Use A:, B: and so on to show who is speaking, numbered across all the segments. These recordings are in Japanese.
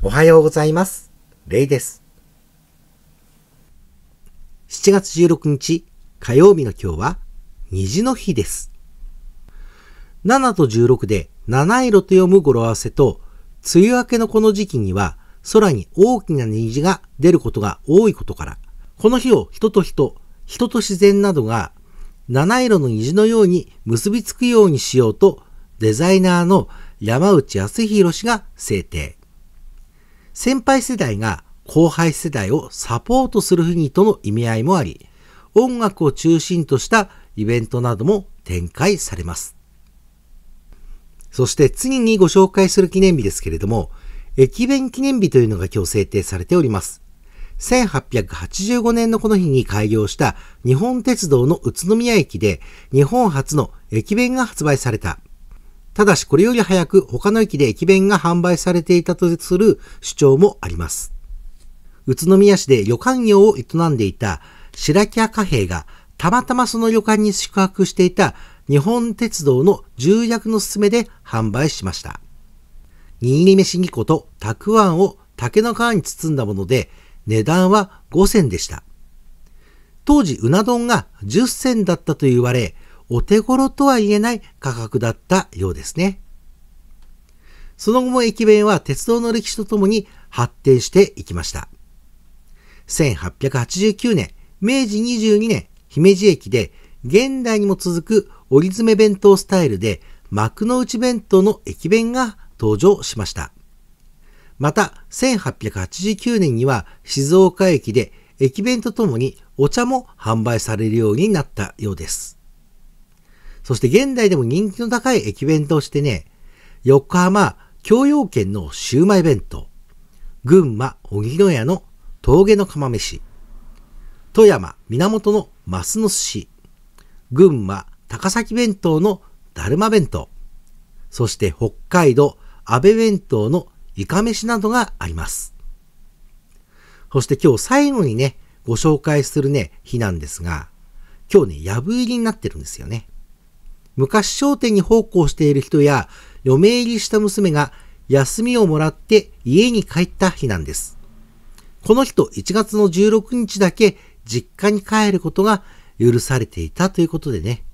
A: おはようございます。レイです。7月16日火曜日の今日は虹の日です。7と16で七色と読む語呂合わせと、梅雨明けのこの時期には空に大きな虹が出ることが多いことから、この日を人と人、人と自然などが七色の虹のように結びつくようにしようと、デザイナーの山内康弘氏が制定。先輩世代が後輩世代をサポートする国との意味合いもあり、音楽を中心としたイベントなども展開されます。そして次にご紹介する記念日ですけれども、駅弁記念日というのが今日制定されております。1885年のこの日に開業した日本鉄道の宇都宮駅で日本初の駅弁が発売された。ただしこれより早く他の駅で駅弁が販売されていたとする主張もあります。宇都宮市で旅館業を営んでいた白木屋貨幣がたまたまその旅館に宿泊していた日本鉄道の重役の勧めで販売しました。握り飯2個とたくあんを竹の皮に包んだもので値段は5銭でした。当時うな丼が10銭だったと言われ、お手頃とは言えない価格だったようですね。その後も駅弁は鉄道の歴史とともに発展していきました。1889年、明治22年、姫路駅で現代にも続く折り詰め弁当スタイルで幕の内弁当の駅弁が登場しました。また、1889年には静岡駅で駅弁とともにお茶も販売されるようになったようです。そして現代でも人気の高い駅弁としてね、横浜、京陽県のシウマイ弁当、群馬、荻野屋の峠の釜飯、富山、源のマスの寿司、群馬、高崎弁当のだるま弁当、そして北海道、安倍弁当のイカ飯などがあります。そして今日最後にね、ご紹介するね、日なんですが、今日ね、や入りになってるんですよね。昔商店に奉公している人や、嫁入りした娘が休みをもらって家に帰った日なんです。この日と1月の16日だけ実家に帰ることが許されていたということでね。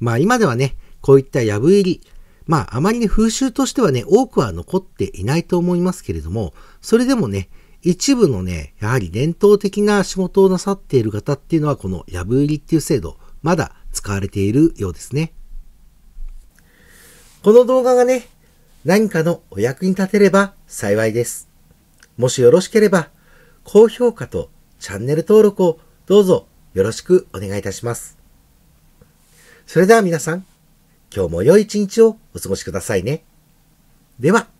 A: まあ今ではね、こういった破入り、まああまりね風習としてはね、多くは残っていないと思いますけれども、それでもね、一部のね、やはり伝統的な仕事をなさっている方っていうのはこの破入りっていう制度、まだ使われているようですね。この動画がね、何かのお役に立てれば幸いです。もしよろしければ、高評価とチャンネル登録をどうぞよろしくお願いいたします。それでは皆さん、今日も良い一日をお過ごしくださいね。では。